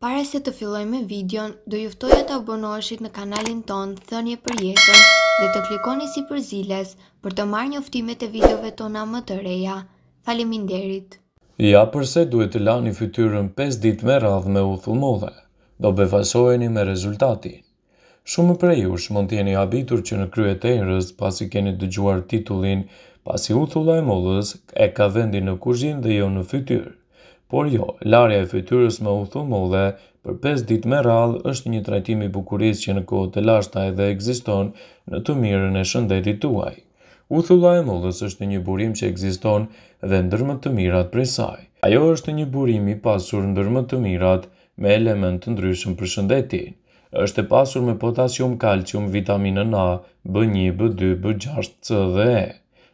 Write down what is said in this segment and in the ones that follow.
Pare se të filloj me videon, do juftoja të abonoheshit në kanalin ton Thënje për jetën dhe të klikoni si për ziles për të marrë njoftimet e videove tona më të reja. Faleminderit. Ja përse duhet të lani fytyrën 5 ditë me radhë me u thumove, do befasoheni me rezultati. Shumë prej jush mund t'jeni habitur që në kryet e erës pasi keni dëgjuar titullin pasi u thula e modhës e ka vendi në kuzhin dhe jo në fytyrë por jo, larja e fytyrës me u thumullë për 5 ditë me rallë është një trajtimi bukuris që në kohë të lashta edhe egziston në të mirën e shëndetit tuaj. U thulla e mullës është një burim që egziston dhe ndërmë të mirat prej saj. Ajo është një burim i pasur ndërmë të mirat me element të ndryshëm për shëndetin. është e pasur me potasium, kalcium, vitaminën A, B1, B2, B6, C dhe E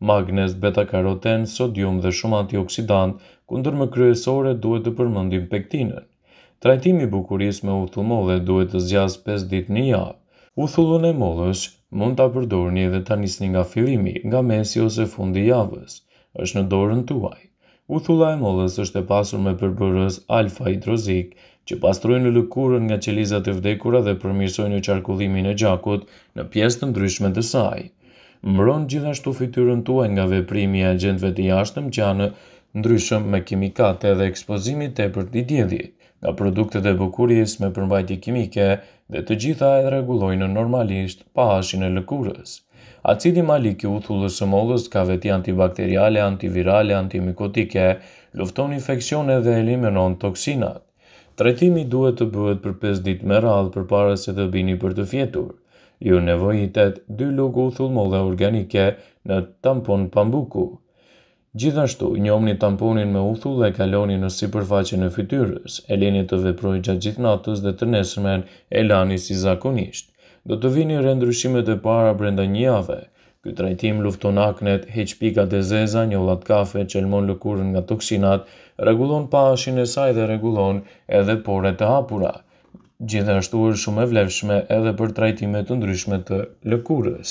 magnez, beta-karoten, sodium dhe shumë antioksidant, kundër më kryesore duhet të përmëndim pektinën. Trajtimi bukuris me uthull mollë duhet të zjasë 5 dit një javë. Uthullën e mollës mund të apërdorni edhe të njësni nga filimi, nga mesi ose fundi javës, është në dorën tuaj. Uthulla e mollës është e pasur me përbërës alfa-hidrozik, që pastrojnë në lëkurën nga qelizat e vdekura dhe përmirsojnë në qarkullimin e gjakut në pjesë të ndryshme të sajë mbron gjithashtu fytyrën tuaj nga veprimi i agjentëve të jashtëm që janë ndryshëm me kimikate dhe ekspozimi të për të djedhje, nga produktet e bukuris me përmbajti kimike dhe të gjitha e regulojnë normalisht pa ashin e lëkurës. Acidi maliki u thullës së mollës ka veti antibakteriale, antivirale, antimikotike, lufton infekcione dhe eliminon toksinat. Tretimi duhet të bëhet për 5 ditë me radhë për parës se të bini për të fjetur ju nevojitet dy lugu thullmodhe organike në tampon pambuku. Gjithashtu, njomni tamponin me uthull dhe kaloni në si përfaqin e fytyrës, e lini të veproj gjatë gjithnatës dhe të nesëmen e lani si zakonisht. Do të vini rëndryshimet e para brenda një jave. Ky trajtim lufton aknet, heq pikat e zeza, një kafe qelmon lëkurën nga toksinat, rregullon pashin e saj dhe rregullon edhe pore e hapura gjithashtu është shumë e vlefshme edhe për trajtime të ndryshme të lëkurës.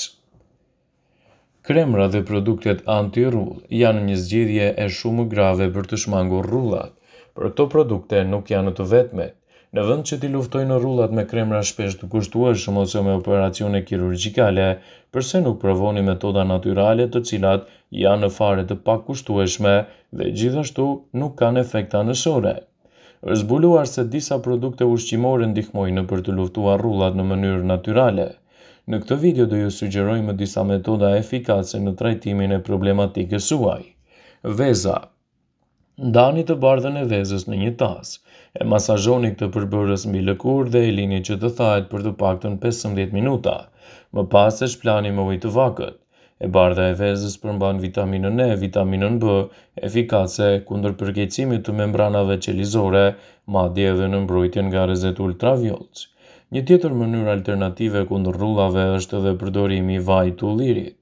Kremra dhe produktet anti-rull janë një zgjidhje e shumë grave për të shmangur rullat, për këto produkte nuk janë të vetme. Në vend që ti luftojnë rullat me kremra shpesh të kushtueshëm ose me operacione kirurgjikale, përse nuk provoni metoda natyrale të cilat janë në fare të pak kushtueshme dhe gjithashtu nuk kanë efekta nësore është zbuluar se disa produkte ushqimore ndihmojnë për të luftuar rrullat në mënyrë natyrale. Në këtë video do ju sugjerojmë disa metoda efikace në trajtimin e problematikës suaj. Veza Ndani të bardhën e vezës në një tas, e masajoni këtë përbërës mbi lëkur dhe e lini që të thajt për të paktën 15 minuta, më pas e shplani me ujtë vakët. E bardha e vezës përmban vitaminën E, vitaminën B, efikace kundër përkecimit të membranave qelizore, madje edhe në mbrojtjen nga rrezet ultraviolet. Një tjetër mënyrë alternative kundër rullave është edhe përdorimi i vajit të ullirit.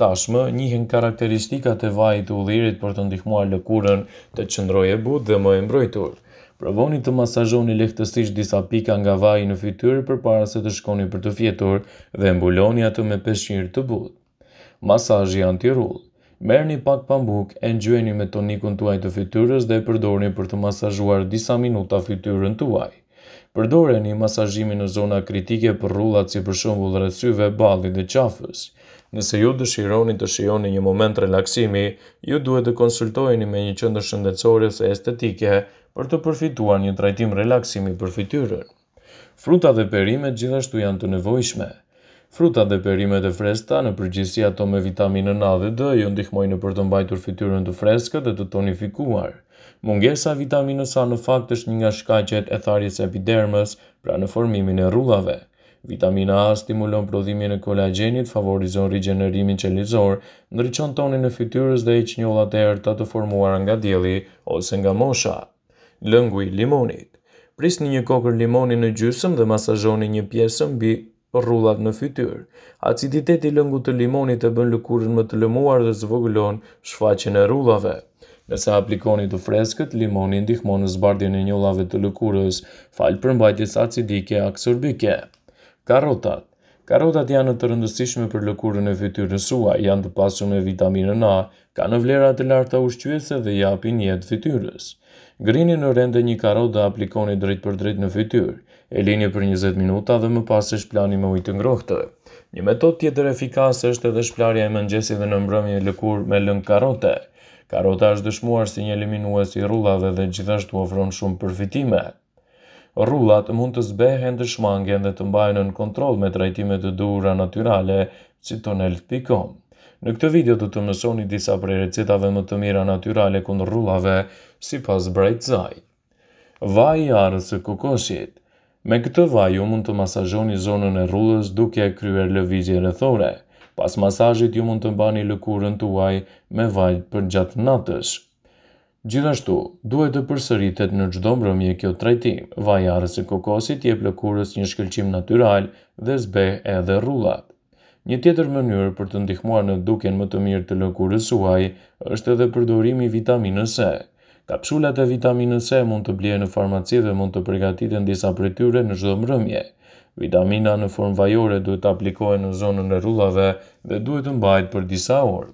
Tashmë njihen karakteristikat e vajit të ullirit për të ndihmuar lëkurën të qëndrojë e butë dhe më e mbrojtur. Provoni të masazhoni lehtësisht disa pika nga vaji në fytyrë përpara se të shkoni për të fjetur dhe mbuloni atë me peshqir të butë. Masajji anti rull. një pak pambuk e nxueni me tonikun tuaj të fytyrës dhe e përdorni për të masazhuar disa minuta fytyrën tuaj. Përdoreni masazhimin në zona kritike për rullat si për shembull rreth syve, ballit dhe qafës. Nëse ju dëshironi të shijoni një moment relaksimi, ju duhet të konsultoheni me një qendër shëndetësore ose estetike për të përfituar një trajtim relaksimi për fytyrën. Fruta dhe perimet gjithashtu janë të nevojshme. Frutat dhe perimet e freskëta, në përgjithësi ato me vitaminën A dhe D, ju ndihmojnë për të mbajtur fytyrën të freskët dhe të tonifikuar. Mungesa vitaminës A në fakt është një nga shkaqet e tharjes së epidermës, pra në formimin e rrugave. Vitamina A stimulon prodhimin e kolagenit, favorizon rigenerimin qelizor, ndryqon tonin e fytyrës dhe i njollat e errta të formuara nga dielli ose nga mosha. Lëngu i limonit Prisni një kokër limoni në gjysmë dhe masazhoni një pjesë mbi rrullat në fytyrë. Aciditeti lëngu të limonit të bën lëkurën më të lëmuar dhe zvogëlon shfaqen e rrullave. Nëse aplikoni të freskët, limoni ndihmon në zbardhjen e njollave të lëkurës, fal përmbajtjes acidike aksorbike. Karrotat Karotat janë të rëndësishme për lëkurën e fytyrë në sua, janë të pasur me vitaminën A, ka në vlerat e larta ushqyese dhe japin jetë fytyrës. Grini në rende një karot dhe aplikoni drejt për drejt në fytyr, e lini për 20 minuta dhe më pas e shplani me ujtë ngrohtë. Një metod tjetër efikas është edhe shplarja e mëngjesi dhe në mbrëmje e lëkur me lëng karote. Karota është dëshmuar si një eliminues i rullave dhe gjithashtu ofron shumë përfitime. Rullat mund të zbehen të shmangen dhe të mbajnë në kontrol me trajtime të dura naturale, si tonel.com. Në këtë video të të mësoni disa prej recetave më të mira naturale kundër rrullave si pas Bright Zai. Vaj i arës e kokosit Me këtë vaj ju mund të masazhoni zonën e rrullës duke kryer lëvizje rëthore. Pas masazhit ju mund të mbani lëkurën të me vaj për gjatë natës. Gjithashtu, duhet të përsëritet në gjdo mbrëmje kjo trajtim. Vaj i arës e kokosit je për lëkurës një shkëllqim natural dhe zbe edhe rrullat. Një tjetër mënyrë për të ndihmuar në duken më të mirë të lëkurës suaj është edhe përdorimi vitaminës E. Kapsulat e vitaminës E mund të blie në farmaci dhe mund të përgatitën disa prityre në gjithë mërëmje. Vitamina në formë vajore duhet të aplikohen në zonën e rullave dhe duhet të mbajt për disa orë.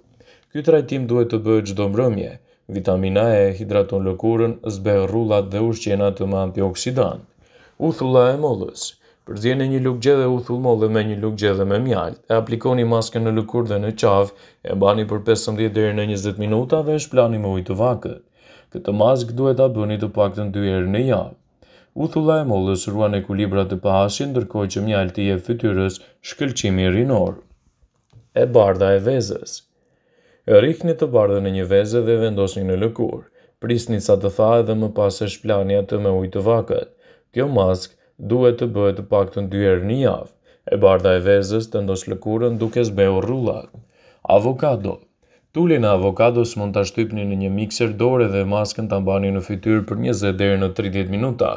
Ky trajtim duhet të bëhet çdo mbrëmje. Vitamina E hidraton lëkurën, zbehë rullat dhe ushqenat të më antioksidant. Uthulla e mollës. Përzjeni një lukë gjedhe u thulmo dhe me një lukë gjedhe me mjallë, E aplikoni maske në lukur dhe në qavë, e bani për 15 dheri në 20 minuta dhe e shplani me ujtë vakët. Këtë maskë duhet a bëni të pak të në dyherë në javë. U thula e mollës ruan e kulibra të pahashin, ndërkoj që mjalti e fytyrës shkëlqimi rinor. E barda e vezës E rikni të bardhe në një veze dhe vendosni në lukur. Prisni sa të tha edhe më pas e shplani atë me ujtë vakët. Kjo maskë duhet të bëhet të pak të ndyjer një javë, e barda e vezës të ndosë lëkurën duke zbeur rullat. Avokado Tullin e avokados mund të shtypni në një mikser dore dhe maskën të mbani në fytyrë për 20 dhe në 30 minuta.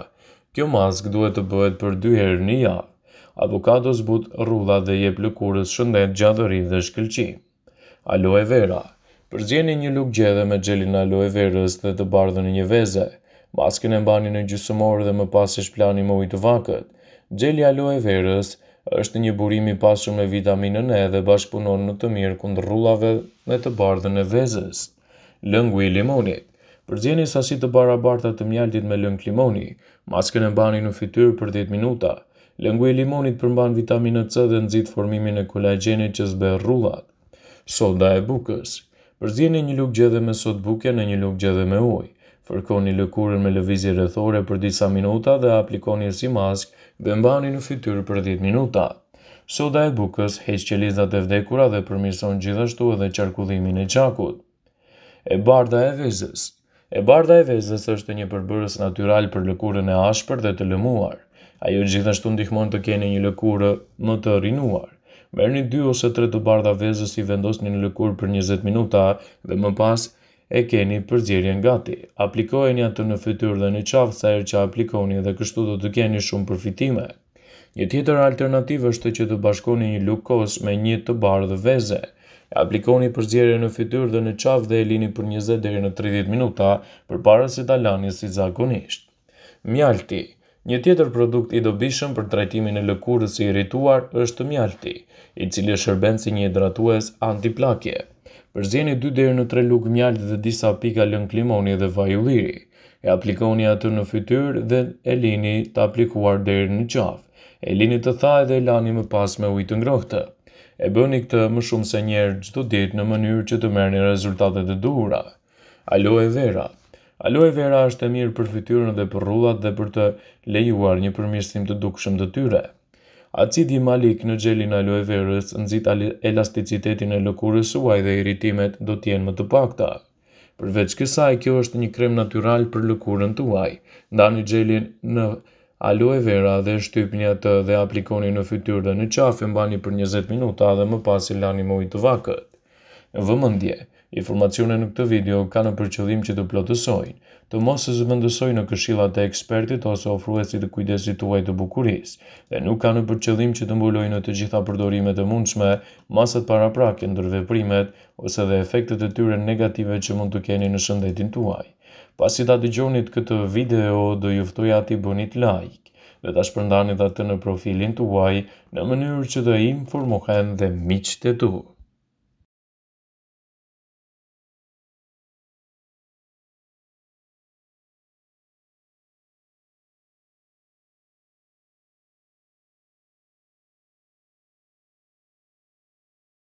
Kjo mask duhet të bëhet për 2 herë një javë. Avokados but rrullat dhe jep lëkurës shëndet gjadëri dhe shkëlqi. Aloe vera Përzjeni një luk gjedhe me gjelin aloe verës dhe të bardhën një vezë. Maskën e mbani në gjysëmorë dhe më pas e shplani më ujtë vakët. Gjeli aloe verës është një burimi pasur me vitaminën E dhe bashkëpunon në të mirë kundë rullave dhe të bardhën e vezës. Lëngu i limonit Përzjeni sasi të barabarta të mjaltit me lëng limoni, maskën e mbani në fytyrë për 10 minuta. Lëngu i limonit përmban vitaminë C dhe nëzit formimin e kolagenit që zbe rullat. Soda e bukës Përzjeni një lukë gjedhe me sot buke në një luk gjedhe me ujë. Fërkoni lëkurën me lëvizje rrethore për disa minuta dhe aplikoni si mask dhe mbani në fytyrë për 10 minuta. Soda e bukës heq qelizat e vdekura dhe përmison gjithashtu edhe qarkullimin e qakut. E barda e vezës E barda e vezës është një përbërës natyral për lëkurën e ashpër dhe të lëmuar. Ajo gjithashtu ndihmon të keni një lëkurë më të rinuar. një 2 ose 3 të barda vezës i vendosni në lëkurë për 20 minuta dhe më pas e keni përzirjen gati. Aplikojeni atë në fytyr dhe në qafë sa erë që aplikoni dhe kështu do të keni shumë përfitime. Një tjetër alternativë është që të bashkoni një lukos me një të barë dhe veze. E aplikoni përzirje në fytyr dhe në qafë dhe e lini për 20 në 30 minuta për para se të lani si zakonisht. Mjalti, Një tjetër produkt i dobishëm për trajtimin e lëkurës i irrituar është mjalti, i cili shërben si një hidratues antiplakje. Përzjeni 2 deri në 3 lugë mjalt dhe disa pika lëng limoni dhe vaj ulliri. E aplikoni atë në fytyrë dhe e lini të aplikuar deri në qafë. E lini të thaj dhe e lani më pas me ujë të ngrohtë. E bëni këtë më shumë se një herë çdo ditë në mënyrë që të merrni rezultatet e duhura. Aloe vera, Aloe vera është e mirë për fytyrën dhe për rrullat dhe për të lejuar një përmirësim të dukshëm të tyre. Acidi malik në gjelin aloe verës nëzit elasticitetin e lëkurës suaj dhe iritimet do tjenë më të pakta. Përveç kësaj, kjo është një krem natural për lëkurën të uaj. Nda një gjelin në aloe vera dhe shtyp një të dhe aplikoni në fytyrë dhe në qafë, mbani për 20 minuta dhe më pas i lani mojtë vakët. vëmëndje. Informacione në këtë video ka në përqëllim që të plotësojnë, të mos e zëvëndësojnë në këshillat e ekspertit ose ofruesit të kujdesit të uaj të bukuris, dhe nuk ka në përqëllim që të mbulojnë të gjitha përdorimet e mundshme, masat para prake në dërveprimet ose dhe efektet e tyre negative që mund të keni në shëndetin tuaj. Pas i ta gjonit këtë video, do juftoj ati bënit like dhe ta shpërndani dhe të në profilin tuaj në mënyrë që të informohen dhe miqë tuaj.